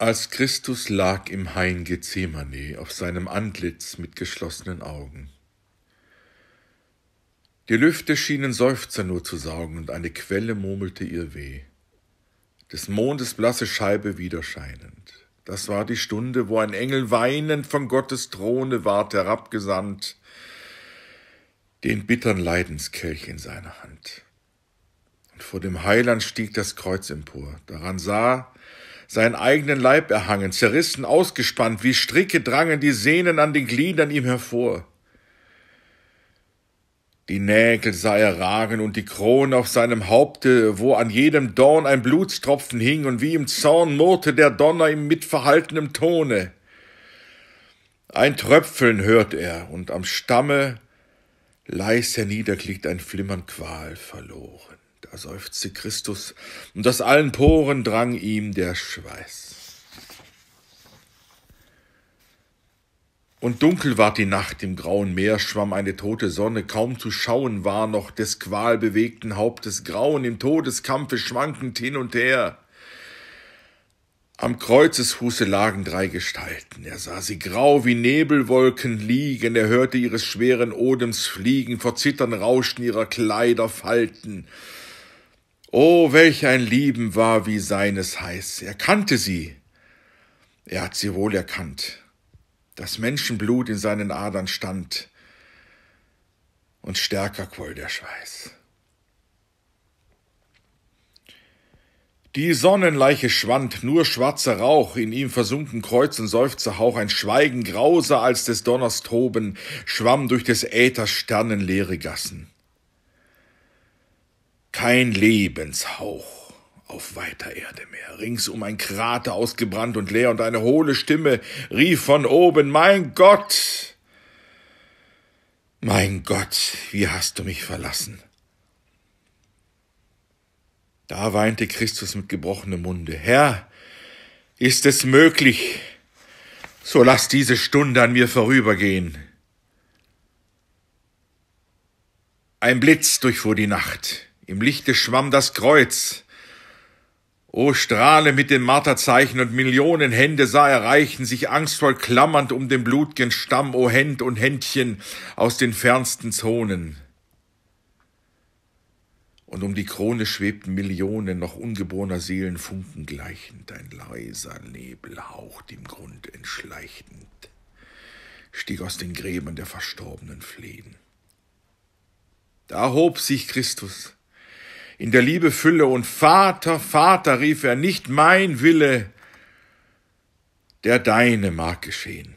Als Christus lag im Hain Gethsemane auf seinem Antlitz mit geschlossenen Augen. Die Lüfte schienen Seufzer nur zu saugen und eine Quelle murmelte ihr weh. Des Mondes blasse Scheibe widerscheinend. Das war die Stunde, wo ein Engel weinend von Gottes Throne ward herabgesandt, den bittern Leidenskelch in seiner Hand. Und vor dem Heiland stieg das Kreuz empor. Daran sah, seinen eigenen Leib erhangen, zerrissen, ausgespannt, wie Stricke drangen die Sehnen an den Gliedern ihm hervor. Die Nägel sah er ragen und die Krone auf seinem Haupte, wo an jedem Dorn ein Blutstropfen hing, und wie im Zorn murrte der Donner ihm mit verhaltenem Tone. Ein Tröpfeln hört er, und am Stamme leise niederklickt ein Flimmern verloren. Da seufzte Christus, und aus allen Poren drang ihm der Schweiß. Und dunkel ward die Nacht, im grauen Meer schwamm eine tote Sonne, kaum zu schauen war noch des qualbewegten Hauptes Grauen, im Todeskampfe schwankend hin und her. Am Kreuzesfuße lagen drei Gestalten. Er sah sie grau wie Nebelwolken liegen, er hörte ihres schweren Odems fliegen, vor Zittern rauschten ihrer Kleider Falten. Oh, welch ein Lieben war wie seines heiß. Er kannte sie. Er hat sie wohl erkannt. Das Menschenblut in seinen Adern stand und stärker quoll der Schweiß. Die Sonnenleiche schwand, nur schwarzer Rauch, in ihm versunken Kreuz und Seufzerhauch, ein Schweigen grauser als des Donners Toben, schwamm durch des Äthers sternenleere Gassen. Kein Lebenshauch auf weiter Erde mehr. Ringsum ein Krater ausgebrannt und leer und eine hohle Stimme rief von oben, Mein Gott! Mein Gott, wie hast du mich verlassen? Da weinte Christus mit gebrochenem Munde, Herr, ist es möglich, so lass diese Stunde an mir vorübergehen. Ein Blitz durchfuhr die Nacht im Lichte schwamm das Kreuz. O strahle mit den Marterzeichen und Millionen Hände sah er reichen, sich angstvoll klammernd um den blutgen Stamm, o Händ und Händchen aus den fernsten Zonen. Und um die Krone schwebten Millionen noch ungeborener Seelen funkengleichend, ein leiser Nebelhauch dem Grund entschleichend, stieg aus den Gräbern der Verstorbenen flehen. Da hob sich Christus, in der Liebe Fülle. Und Vater, Vater, rief er, nicht mein Wille, der deine mag geschehen.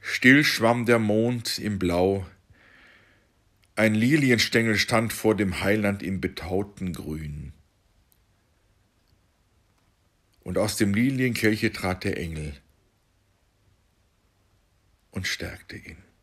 Still schwamm der Mond im Blau, ein Lilienstengel stand vor dem Heiland im betauten Grün. Und aus dem Lilienkelche trat der Engel und stärkte ihn.